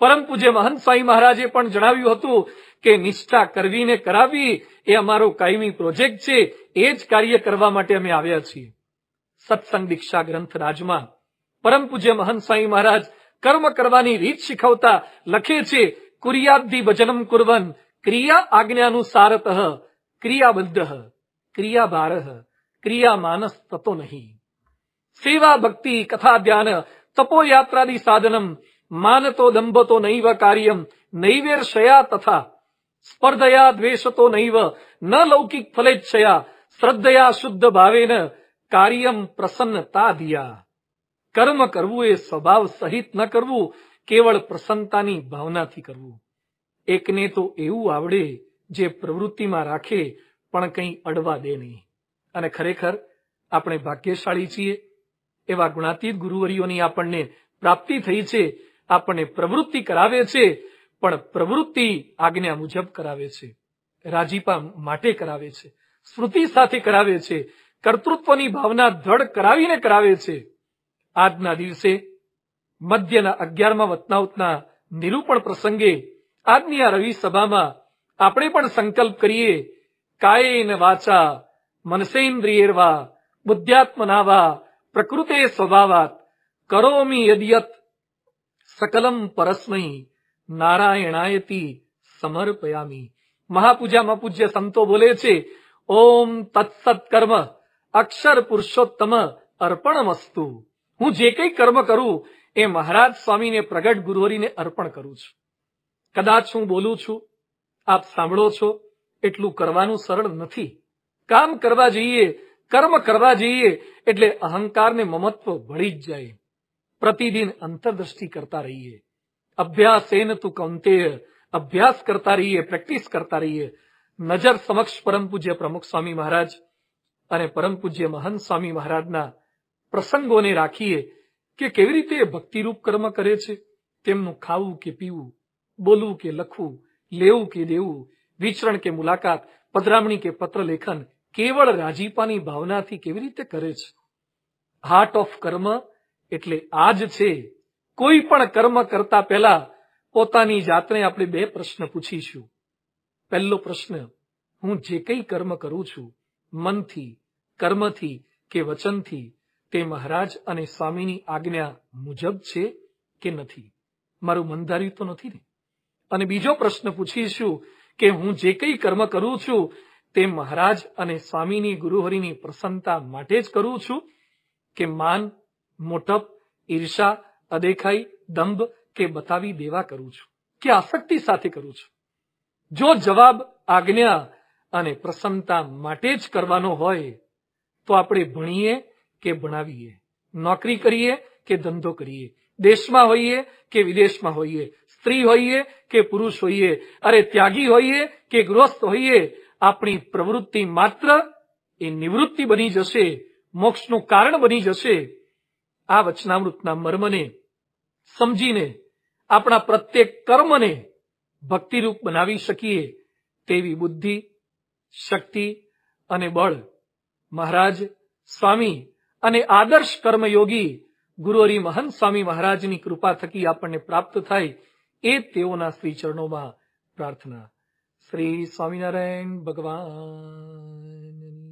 Speaker 1: પરમ પૂજ્ય મહંત સ્વામી મહારાજે પણ જણાવ્યું હતું કે નિષ્ઠા કરવી ને કરાવી એ અમારો કાયમી પ્રોજેક્ટ છે એ જ કાર્ય કરવા માટે અમે આવ્યા છીએ सत्संग दीक्षा ग्रंथ राज परम पूज्य महन साई महाराज कर्म करने रीत शिखवता लखे कुरियाद्धि भजनम कुरन क्रिया आज्ञानुसारत क्रियाबद्ध क्रिया बार क्रिया मानस तत्व नहीं सेवा भक्ति कथा ध्यान तपो यात्रादि साधनम मान तो दंभ तो नैव कार्यम नैवेषया तथा स्पर्धया द्वेश तो नैव न लौकिक फलेच्छया श्रद्धया शुद्ध भावेन કાર્યમ પ્રસન્નતા દિયા કર્મ કરવું એ સ્વભાવ સહિત ન કરવું કેવળ પ્રસન્નતાની ભાવનાથી કરવું એકને તો એવું આવડે જે પ્રવૃત્તિમાં રાખે પણ કંઈ અડવા દે નહીં અને ખરેખર આપણે ભાગ્યશાળી છીએ એવા ગુણાતીત ગુરુવરીઓની આપણને પ્રાપ્તિ થઈ છે આપણને પ્રવૃત્તિ કરાવે છે પણ પ્રવૃત્તિ આજ્ઞા મુજબ કરાવે છે રાજીપા માટે કરાવે છે સ્મૃતિ સાથે કરાવે છે કર્તૃત્વની ભાવના ધડ કરાવીને કરાવે છે આજના દિવસે મધ્યના અગિયારમાં વતનાઉતના નિરૂપણ પ્રસંગે આજની આ રવિ સભામાં આપણે પણ સંકલ્પ કરીએ કાયેન વાચા મનસેન્દ્રિયેર્વા બુદ્ધ્યાત્મનાવા પ્રકૃતે સ્વભાવાત કરોમી યદિયત સકલમ પરસ્મૈ નારાયણાયતિ સમર્પયામી મહાપૂજામાં પૂજ્ય સંતો બોલે છે ઓમ તત્સત્કર્મ કર્મ અક્ષર પુરુષોત્તમ અર્પણ વસ્તુ હું જે કંઈ કર્મ કરું એ મહારાજ સ્વામીને પ્રગટ ગુરુવરીને અર્પણ કરું છું કદાચ હું બોલું છું આપ સાંભળો છો એટલું કરવાનું સરળ નથી કામ કરવા જઈએ કર્મ કરવા જઈએ એટલે અહંકારને મમત્વ ભળી જ જાય પ્રતિદિન અંતરદ્રષ્ટિ કરતા રહીએ અભ્યાસ ન તું કૌંતેય અભ્યાસ કરતા રહીએ પ્રેક્ટિસ કરતા રહીએ નજર સમક્ષ પરમ પૂજ્ય પ્રમુખ સ્વામી મહારાજ અને પરમ પૂજ્ય મહંત સ્વામી મહારાજના પ્રસંગોને રાખીએ કે કેવી રીતે ભક્તિરૂપ કર્મ કરે છે તેમનું ખાવું કે પીવું બોલવું કે લખવું લેવું કે દેવું વિચરણ કે મુલાકાત પધરામણી કે પત્ર લેખન કેવળ રાજીપાની ભાવનાથી કેવી રીતે કરે છે હાર્ટ ઓફ કર્મ એટલે આ જ છે કોઈ પણ કર્મ કરતા પહેલા પોતાની જાતને આપણે બે પ્રશ્ન પૂછીશું પહેલો પ્રશ્ન હું જે કંઈ કર્મ કરું છું મનથી કર્મથી કે વચનથી તે મહારાજ અને સ્વામીની આજ્ઞા મુજબ છે કે નથી મારું મન ધાર્યું તો નથી ને અને બીજો પ્રશ્ન પૂછીશું કે હું જે કંઈ કર્મ કરું છું તે મહારાજ અને સ્વામીની ગુરુહરિની પ્રસન્નતા માટે જ કરું છું કે માન મોટપ ઈર્ષા અદેખાઈ દંભ કે બતાવી દેવા કરું છું કે આસક્તિ સાથે કરું છું જો જવાબ આજ્ઞા અને પ્રસન્નતા માટે જ કરવાનો હોય તો આપણે ભણીએ કે ભણાવીએ નોકરી કરીએ કે ધંધો કરીએ દેશમાં હોઈએ કે વિદેશમાં હોઈએ સ્ત્રી હોઈએ કે પુરુષ હોઈએ અરે ત્યાગી હોઈએ કે ગૃહસ્થ હોઈએ આપણી પ્રવૃત્તિ માત્ર એ નિવૃત્તિ બની જશે મોક્ષનું કારણ બની જશે આ વચનામૃતના મર્મને સમજીને આપણા પ્રત્યેક કર્મને ભક્તિરૂપ બનાવી શકીએ તેવી બુદ્ધિ શક્તિ અને બળ મહારાજ સ્વામી અને આદર્શ કર્મયોગી ગુરુહરી મહંત સ્વામી મહારાજની કૃપા થકી આપણને પ્રાપ્ત થાય એ તેઓના શ્રી ચરણોમાં પ્રાર્થના શ્રી સ્વામિનારાયણ ભગવાન